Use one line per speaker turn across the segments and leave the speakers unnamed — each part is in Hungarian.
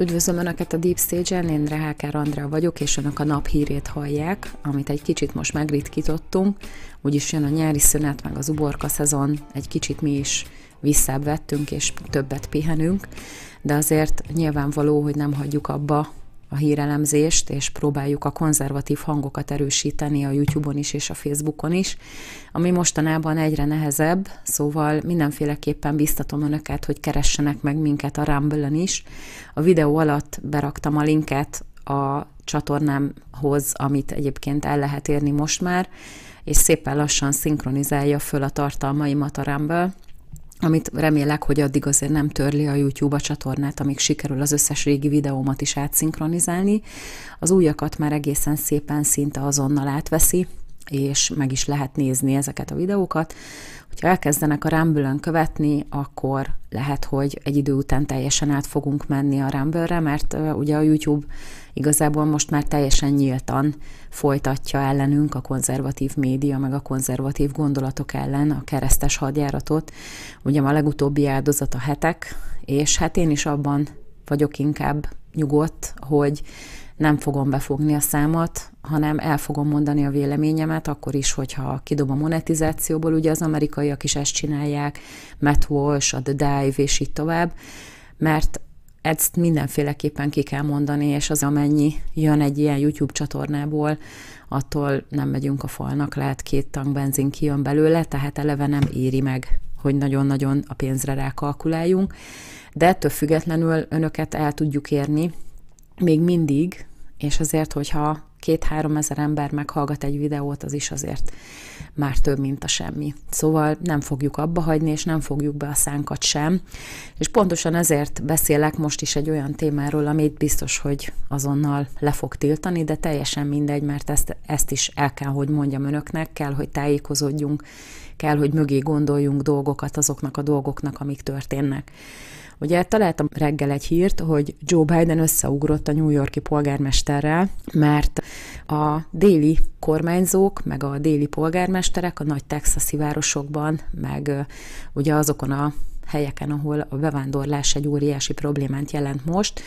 Üdvözlöm Önöket a Deep Stage-en, én Reháker Andrá vagyok, és Önök a nap hírét hallják, amit egy kicsit most megritkítottunk, úgyis jön a nyári szünet, meg az uborka szezon, egy kicsit mi is visszább vettünk, és többet pihenünk, de azért nyilvánvaló, hogy nem hagyjuk abba a hírelemzést, és próbáljuk a konzervatív hangokat erősíteni a YouTube-on is és a Facebookon is, ami mostanában egyre nehezebb, szóval mindenféleképpen biztatom önöket, hogy keressenek meg minket a rumble is. A videó alatt beraktam a linket a csatornámhoz, amit egyébként el lehet érni most már, és szépen lassan szinkronizálja föl a tartalmaimat a Rumble, amit remélek, hogy addig azért nem törli a YouTube a csatornát, amíg sikerül az összes régi videómat is átszinkronizálni. Az újakat már egészen szépen szinte azonnal átveszi, és meg is lehet nézni ezeket a videókat. Hogyha elkezdenek a rumble követni, akkor lehet, hogy egy idő után teljesen át fogunk menni a rumble mert ugye a YouTube igazából most már teljesen nyíltan folytatja ellenünk a konzervatív média, meg a konzervatív gondolatok ellen a keresztes hadjáratot. Ugye a legutóbbi áldozat a hetek, és hát én is abban vagyok inkább nyugodt, hogy nem fogom befogni a számot, hanem el fogom mondani a véleményemet, akkor is, hogyha kidob a monetizációból, ugye az amerikaiak is ezt csinálják, Matt Walsh, a The Dive, és így tovább, mert ezt mindenféleképpen ki kell mondani, és az amennyi jön egy ilyen YouTube csatornából, attól nem megyünk a falnak, lehet két tank benzin kijön belőle, tehát eleve nem éri meg, hogy nagyon-nagyon a pénzre rákalkuláljunk, de ettől függetlenül önöket el tudjuk érni, még mindig, és azért, hogyha két-három ezer ember meghallgat egy videót, az is azért már több, mint a semmi. Szóval nem fogjuk abba hagyni, és nem fogjuk be a szánkat sem. És pontosan ezért beszélek most is egy olyan témáról, amit biztos, hogy azonnal le fog tiltani, de teljesen mindegy, mert ezt, ezt is el kell, hogy mondjam önöknek, kell, hogy tájékozódjunk, kell, hogy mögé gondoljunk dolgokat azoknak a dolgoknak, amik történnek. Ugye találtam reggel egy hírt, hogy Joe Biden összeugrott a New Yorki polgármesterrel, mert a déli kormányzók, meg a déli polgármesterek a nagy texasi városokban, meg ugye azokon a helyeken, ahol a bevándorlás egy óriási problémát jelent most,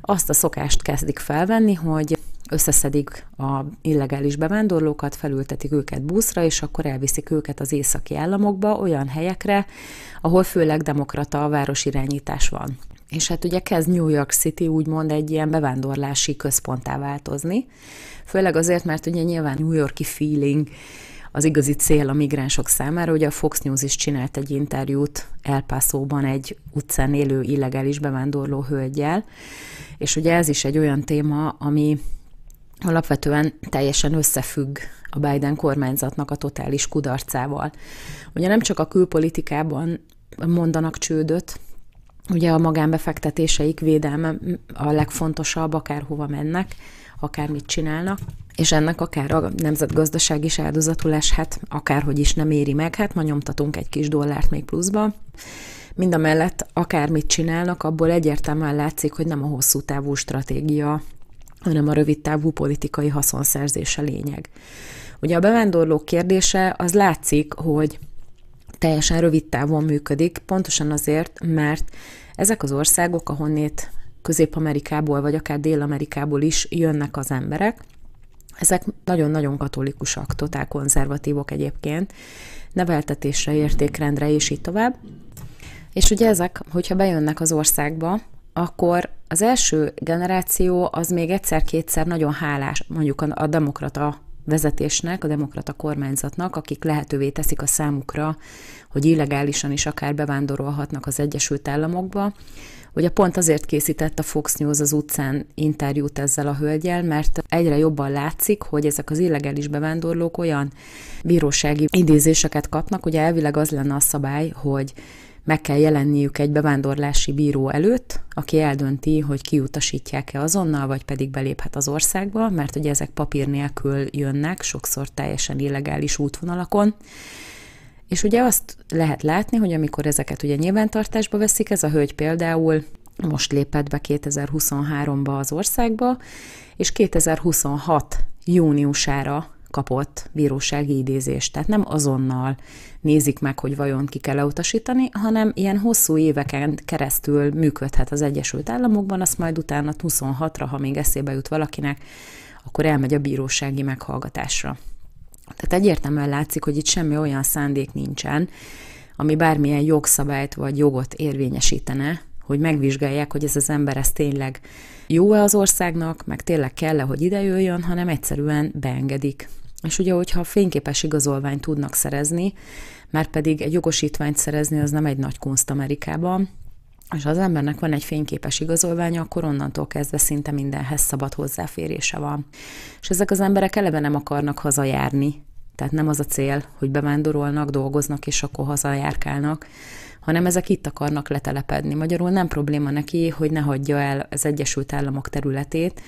azt a szokást kezdik felvenni, hogy összeszedik a illegális bevándorlókat, felültetik őket buszra, és akkor elviszik őket az északi államokba, olyan helyekre, ahol főleg demokrata a városirányítás van. És hát ugye kezd New York City úgymond egy ilyen bevándorlási központtá változni, főleg azért, mert ugye nyilván New Yorki feeling az igazi cél a migránsok számára. Ugye a Fox News is csinált egy interjút El Paso-ban egy utcán élő illegális bevándorló hölgyel, és ugye ez is egy olyan téma, ami alapvetően teljesen összefügg a Biden kormányzatnak a totális kudarcával. Ugye nem csak a külpolitikában mondanak csődöt, ugye a magánbefektetéseik védelme a legfontosabb, akárhova mennek, akármit csinálnak, és ennek akár a nemzetgazdaság is áldozatul eshet, akárhogy is nem éri meg, hát ma nyomtatunk egy kis dollárt még pluszba. Mind a mellett akármit csinálnak, abból egyértelműen látszik, hogy nem a hosszú távú stratégia hanem a rövidtávú politikai haszonszerzése lényeg. Ugye a bevándorlók kérdése az látszik, hogy teljesen rövid távon működik, pontosan azért, mert ezek az országok, ahonnét Közép-Amerikából vagy akár Dél-Amerikából is jönnek az emberek, ezek nagyon-nagyon katolikusak, totál konzervatívok egyébként, neveltetésre, értékrendre és így tovább. És ugye ezek, hogyha bejönnek az országba, akkor az első generáció az még egyszer-kétszer nagyon hálás mondjuk a demokrata vezetésnek, a demokrata kormányzatnak, akik lehetővé teszik a számukra, hogy illegálisan is akár bevándorolhatnak az Egyesült Államokba. Ugye pont azért készített a Fox News az utcán interjút ezzel a hölgyel, mert egyre jobban látszik, hogy ezek az illegális bevándorlók olyan bírósági idézéseket kapnak, ugye elvileg az lenne a szabály, hogy meg kell jelenniük egy bevándorlási bíró előtt, aki eldönti, hogy kiutasítják-e azonnal, vagy pedig beléphet az országba, mert ugye ezek papír nélkül jönnek, sokszor teljesen illegális útvonalakon. És ugye azt lehet látni, hogy amikor ezeket ugye nyilvántartásba veszik, ez a hölgy például most lépett be 2023-ba az országba, és 2026 júniusára kapott bírósági idézést. Tehát nem azonnal nézik meg, hogy vajon ki kell utasítani, hanem ilyen hosszú éveken keresztül működhet az Egyesült Államokban, azt majd utána 26-ra, ha még eszébe jut valakinek, akkor elmegy a bírósági meghallgatásra. Tehát egyértelműen látszik, hogy itt semmi olyan szándék nincsen, ami bármilyen jogszabályt vagy jogot érvényesítene, hogy megvizsgálják, hogy ez az ember ez tényleg jó-e az országnak, meg tényleg kell-e, hogy ide jöjjön, hanem egyszerűen beengedik. És ugye, hogyha fényképes igazolványt tudnak szerezni, mert pedig egy jogosítványt szerezni az nem egy nagy kunst Amerikában, és az embernek van egy fényképes igazolványa, akkor onnantól kezdve szinte mindenhez szabad hozzáférése van. És ezek az emberek eleve nem akarnak hazajárni, tehát nem az a cél, hogy bevándorolnak, dolgoznak, és akkor hazajárkálnak, hanem ezek itt akarnak letelepedni. Magyarul nem probléma neki, hogy ne hagyja el az Egyesült Államok területét,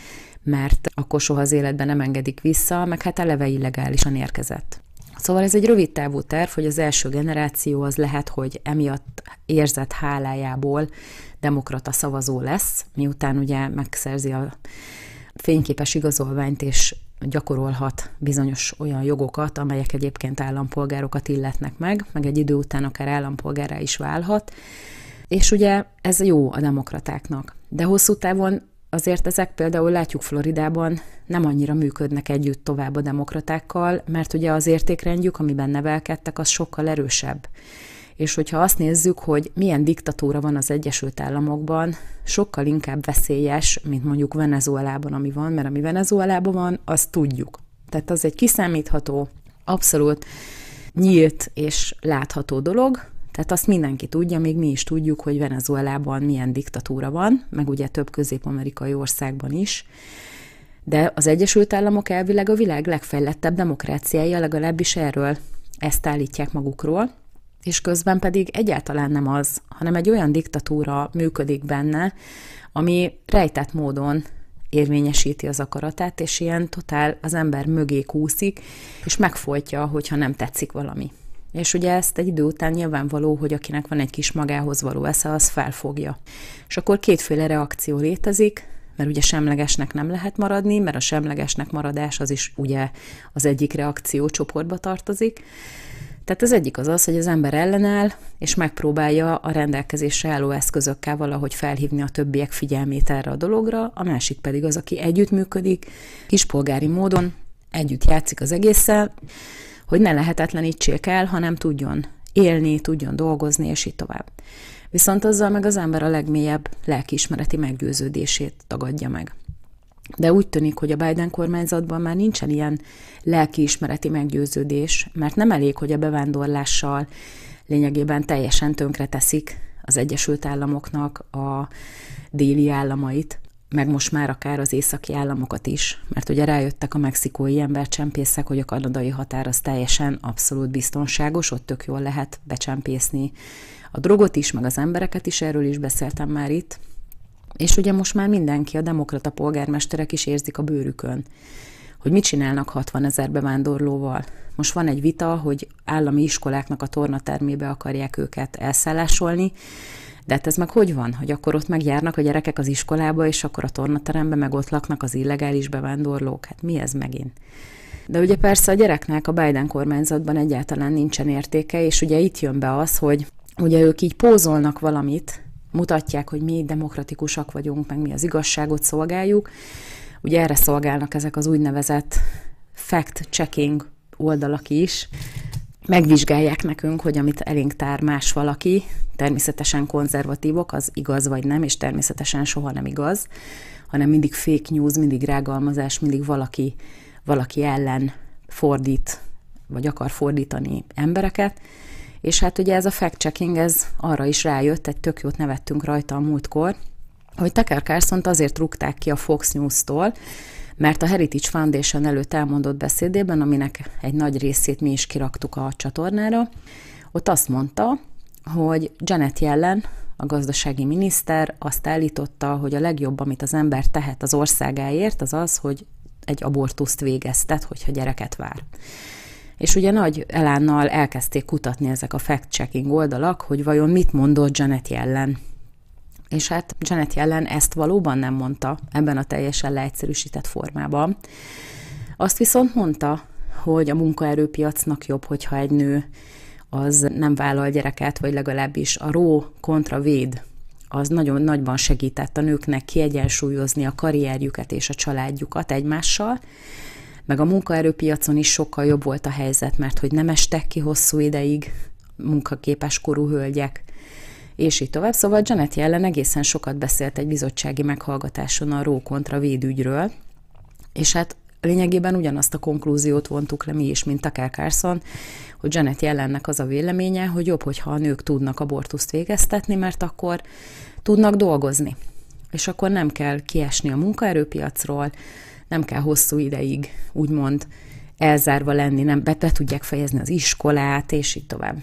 mert akkor soha az életben nem engedik vissza, meg hát eleve illegálisan érkezett. Szóval ez egy rövid távú terv, hogy az első generáció az lehet, hogy emiatt érzett hálájából demokrata szavazó lesz, miután ugye megszerzi a fényképes igazolványt, és gyakorolhat bizonyos olyan jogokat, amelyek egyébként állampolgárokat illetnek meg, meg egy idő után akár állampolgárá is válhat. És ugye ez jó a demokratáknak. De hosszú távon azért ezek például látjuk Floridában nem annyira működnek együtt tovább a demokratákkal, mert ugye az értékrendjük, amiben nevelkedtek, az sokkal erősebb és hogyha azt nézzük, hogy milyen diktatúra van az Egyesült Államokban, sokkal inkább veszélyes, mint mondjuk Venezuelában, ami van, mert ami Venezuelában van, azt tudjuk. Tehát az egy kiszámítható, abszolút nyílt és látható dolog, tehát azt mindenki tudja, még mi is tudjuk, hogy Venezuelában milyen diktatúra van, meg ugye több közép-amerikai országban is. De az Egyesült Államok elvileg a világ legfejlettebb demokráciája, legalábbis erről ezt állítják magukról és közben pedig egyáltalán nem az, hanem egy olyan diktatúra működik benne, ami rejtett módon érvényesíti az akaratát, és ilyen totál az ember mögé kúszik, és megfolytja, hogyha nem tetszik valami. És ugye ezt egy idő után nyilvánvaló, hogy akinek van egy kis magához való esze, az felfogja. És akkor kétféle reakció létezik, mert ugye semlegesnek nem lehet maradni, mert a semlegesnek maradás az is ugye az egyik reakció csoportba tartozik, tehát az egyik az az, hogy az ember ellenáll, és megpróbálja a rendelkezésre álló eszközökkel valahogy felhívni a többiek figyelmét erre a dologra, a másik pedig az, aki együttműködik, kispolgári módon együtt játszik az egésszel, hogy ne lehetetlenítsék el, hanem tudjon élni, tudjon dolgozni, és így tovább. Viszont azzal meg az ember a legmélyebb lelkiismereti meggyőződését tagadja meg. De úgy tűnik, hogy a Biden kormányzatban már nincsen ilyen lelkiismereti meggyőződés, mert nem elég, hogy a bevándorlással lényegében teljesen tönkreteszik az Egyesült Államoknak a déli államait, meg most már akár az északi államokat is, mert ugye rájöttek a mexikói embercsempészek, hogy a kanadai határ az teljesen abszolút biztonságos, ott tök jól lehet becsempészni a drogot is, meg az embereket is, erről is beszéltem már itt, és ugye most már mindenki, a demokrata polgármesterek is érzik a bőrükön, hogy mit csinálnak 60 ezer bevándorlóval. Most van egy vita, hogy állami iskoláknak a tornatermébe akarják őket elszállásolni, de hát ez meg hogy van, hogy akkor ott megjárnak a gyerekek az iskolába, és akkor a tornaterembe meg ott laknak az illegális bevándorlók? Hát mi ez megint? De ugye persze a gyereknek a Biden kormányzatban egyáltalán nincsen értéke, és ugye itt jön be az, hogy ugye ők így pózolnak valamit, mutatják, hogy mi demokratikusak vagyunk, meg mi az igazságot szolgáljuk. Ugye erre szolgálnak ezek az úgynevezett fact-checking oldalak is. Megvizsgálják nekünk, hogy amit elénk tár más valaki, természetesen konzervatívok, az igaz vagy nem, és természetesen soha nem igaz, hanem mindig fake news, mindig rágalmazás, mindig valaki, valaki ellen fordít, vagy akar fordítani embereket és hát ugye ez a fact-checking, ez arra is rájött, egy tök jót nevettünk rajta a múltkor, hogy Tucker carlson azért rúgták ki a Fox News-tól, mert a Heritage Foundation előtt elmondott beszédében, aminek egy nagy részét mi is kiraktuk a csatornára, ott azt mondta, hogy Janet Yellen, a gazdasági miniszter azt állította, hogy a legjobb, amit az ember tehet az országáért, az az, hogy egy abortuszt végeztet, hogyha gyereket vár. És ugye nagy elánnal elkezdték kutatni ezek a fact-checking oldalak, hogy vajon mit mondott Janet Yellen. És hát Janet Yellen ezt valóban nem mondta ebben a teljesen leegyszerűsített formában. Azt viszont mondta, hogy a munkaerőpiacnak jobb, hogyha egy nő az nem vállal gyereket, vagy legalábbis a ró kontra véd az nagyon nagyban segített a nőknek kiegyensúlyozni a karrierjüket és a családjukat egymással, meg a munkaerőpiacon is sokkal jobb volt a helyzet, mert hogy nem estek ki hosszú ideig munkaképes korú hölgyek, és így tovább. Szóval Janet jelen egészen sokat beszélt egy bizottsági meghallgatáson a Ró kontra védügyről, és hát lényegében ugyanazt a konklúziót vontuk le mi is, mint Tucker Carlson, hogy Janet jelennek az a véleménye, hogy jobb, hogyha a nők tudnak abortuszt végeztetni, mert akkor tudnak dolgozni. És akkor nem kell kiesni a munkaerőpiacról, nem kell hosszú ideig, úgymond elzárva lenni, nem be, be tudják fejezni az iskolát, és így tovább.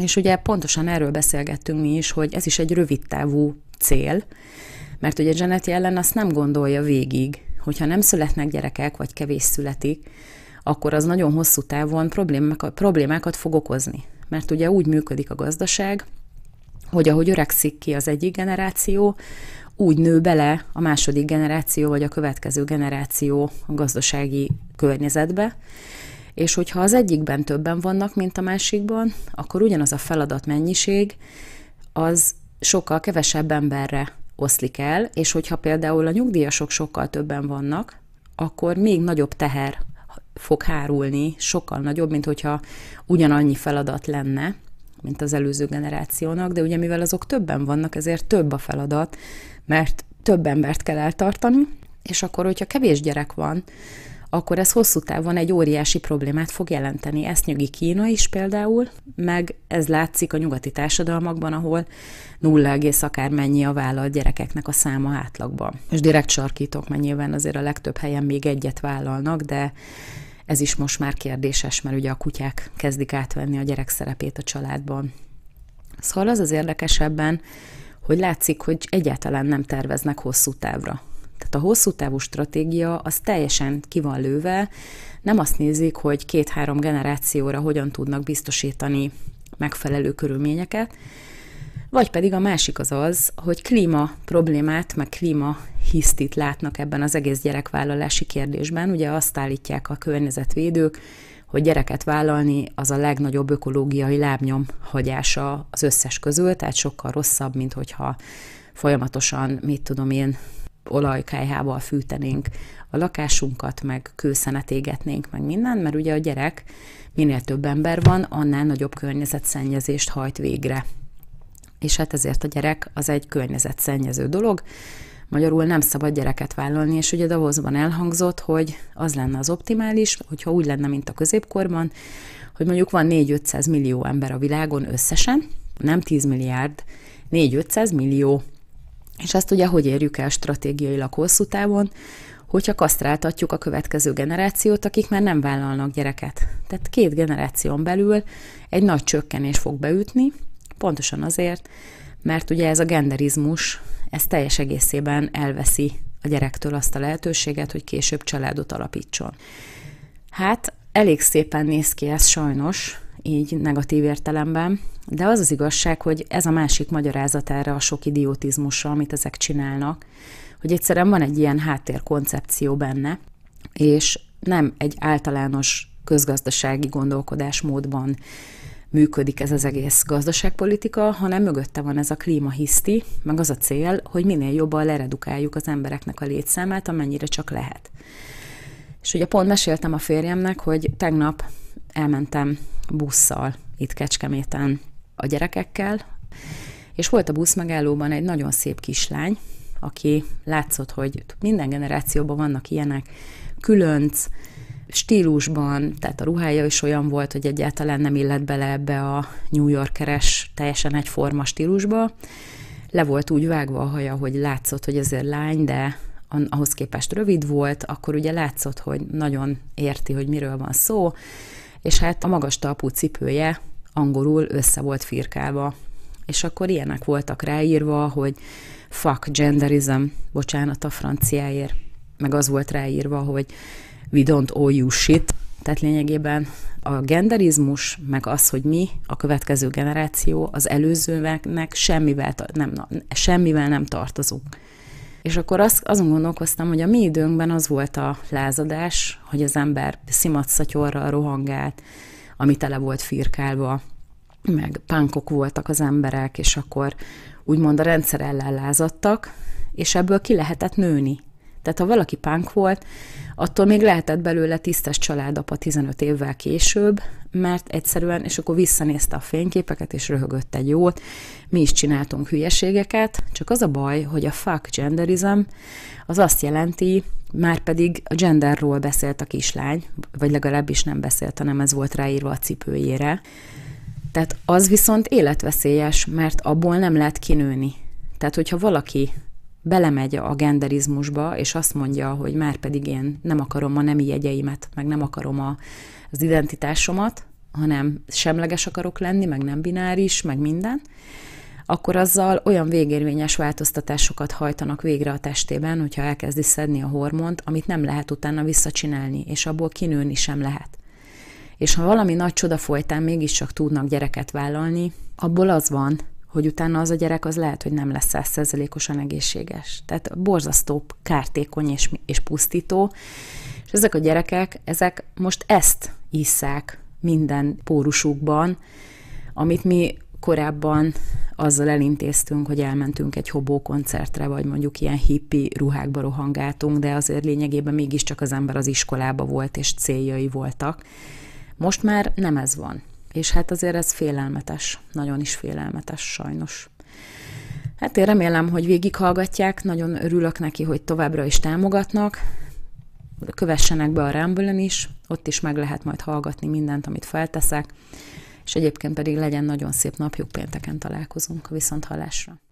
És ugye pontosan erről beszélgettünk mi is, hogy ez is egy rövidtávú cél, mert ugye Janet ellen azt nem gondolja végig, hogyha nem születnek gyerekek, vagy kevés születik, akkor az nagyon hosszú távon problémákat, problémákat fog okozni. Mert ugye úgy működik a gazdaság, hogy ahogy öregszik ki az egyik generáció, úgy nő bele a második generáció vagy a következő generáció a gazdasági környezetbe, és hogyha az egyikben többen vannak, mint a másikban, akkor ugyanaz a feladat mennyiség az sokkal kevesebb emberre oszlik el, és hogyha például a nyugdíjasok sokkal többen vannak, akkor még nagyobb teher fog hárulni, sokkal nagyobb, mint hogyha ugyanannyi feladat lenne, mint az előző generációnak, de ugye mivel azok többen vannak, ezért több a feladat, mert több embert kell eltartani, és akkor, hogyha kevés gyerek van, akkor ez hosszú távon egy óriási problémát fog jelenteni. Ezt nyugi Kína is például, meg ez látszik a nyugati társadalmakban, ahol nulla akár akármennyi a vállalt gyerekeknek a száma átlagban. És direkt sarkítok, mert nyilván azért a legtöbb helyen még egyet vállalnak, de ez is most már kérdéses, mert ugye a kutyák kezdik átvenni a gyerek szerepét a családban. Szóval az az érdekesebben, hogy látszik, hogy egyáltalán nem terveznek hosszú távra. Tehát a hosszú távú stratégia az teljesen ki van lőve, nem azt nézik, hogy két-három generációra hogyan tudnak biztosítani megfelelő körülményeket, vagy pedig a másik az az, hogy klíma problémát, meg klíma hisztit látnak ebben az egész gyerekvállalási kérdésben. Ugye azt állítják a környezetvédők, hogy gyereket vállalni az a legnagyobb ökológiai lábnyom hagyása az összes közül, tehát sokkal rosszabb, mint hogyha folyamatosan, mit tudom én, olajkájhával fűtenénk a lakásunkat, meg kőszenet égetnénk, meg mindent, mert ugye a gyerek minél több ember van, annál nagyobb környezetszennyezést hajt végre és hát ezért a gyerek az egy környezetszennyező dolog, Magyarul nem szabad gyereket vállalni, és ugye Davosban elhangzott, hogy az lenne az optimális, hogyha úgy lenne, mint a középkorban, hogy mondjuk van 4-500 millió ember a világon összesen, nem 10 milliárd, 4-500 millió. És ezt ugye hogy érjük el stratégiailag hosszú távon? hogyha kasztráltatjuk a következő generációt, akik már nem vállalnak gyereket. Tehát két generáción belül egy nagy csökkenés fog beütni, Pontosan azért, mert ugye ez a genderizmus, ez teljes egészében elveszi a gyerektől azt a lehetőséget, hogy később családot alapítson. Hát elég szépen néz ki ez sajnos, így negatív értelemben, de az az igazság, hogy ez a másik magyarázat erre a sok idiotizmusra, amit ezek csinálnak, hogy egyszerűen van egy ilyen háttérkoncepció benne, és nem egy általános közgazdasági gondolkodásmódban működik ez az egész gazdaságpolitika, hanem mögötte van ez a klímahiszti, meg az a cél, hogy minél jobban leredukáljuk az embereknek a létszámát, amennyire csak lehet. És ugye pont meséltem a férjemnek, hogy tegnap elmentem busszal itt Kecskeméten a gyerekekkel, és volt a busz megállóban egy nagyon szép kislány, aki látszott, hogy minden generációban vannak ilyenek, különc, stílusban, tehát a ruhája is olyan volt, hogy egyáltalán nem illett bele ebbe a New Yorkeres, teljesen egyforma stílusba. Le volt úgy vágva a haja, hogy látszott, hogy azért lány, de ahhoz képest rövid volt, akkor ugye látszott, hogy nagyon érti, hogy miről van szó, és hát a magas talpú cipője angolul össze volt firkálva. És akkor ilyenek voltak ráírva, hogy fuck genderism, bocsánat a franciáért, meg az volt ráírva, hogy we don't owe you shit. Tehát lényegében a genderizmus, meg az, hogy mi, a következő generáció, az előzőnek semmivel, nem, semmivel nem tartozunk. És akkor azt, azon gondolkoztam, hogy a mi időnkben az volt a lázadás, hogy az ember szimatszatyorral rohangált, ami tele volt firkálva, meg pánkok voltak az emberek, és akkor úgymond a rendszer ellen lázadtak, és ebből ki lehetett nőni. Tehát ha valaki pánk volt, attól még lehetett belőle tisztes családapa 15 évvel később, mert egyszerűen, és akkor visszanézte a fényképeket, és röhögött egy jót, mi is csináltunk hülyeségeket, csak az a baj, hogy a fuck genderism az azt jelenti, már pedig a genderról beszélt a kislány, vagy legalábbis nem beszélt, hanem ez volt ráírva a cipőjére. Tehát az viszont életveszélyes, mert abból nem lehet kinőni. Tehát, hogyha valaki belemegy a genderizmusba, és azt mondja, hogy már pedig én nem akarom a nemi jegyeimet, meg nem akarom a, az identitásomat, hanem semleges akarok lenni, meg nem bináris, meg minden, akkor azzal olyan végérvényes változtatásokat hajtanak végre a testében, hogyha elkezdi szedni a hormont, amit nem lehet utána visszacsinálni, és abból kinőni sem lehet. És ha valami nagy csoda folytán mégiscsak tudnak gyereket vállalni, abból az van, hogy utána az a gyerek az lehet, hogy nem lesz százszerzelékosan egészséges. Tehát borzasztó, kártékony és, és pusztító. És ezek a gyerekek, ezek most ezt isszák minden pórusukban, amit mi korábban azzal elintéztünk, hogy elmentünk egy hobókoncertre, vagy mondjuk ilyen hippi ruhákba rohangáltunk, de azért lényegében mégiscsak az ember az iskolába volt, és céljai voltak. Most már nem ez van. És hát azért ez félelmetes, nagyon is félelmetes sajnos. Hát én remélem, hogy végighallgatják, nagyon örülök neki, hogy továbbra is támogatnak, kövessenek be a Rámbölön is, ott is meg lehet majd hallgatni mindent, amit felteszek, és egyébként pedig legyen nagyon szép napjuk, pénteken találkozunk, viszont viszonthallásra.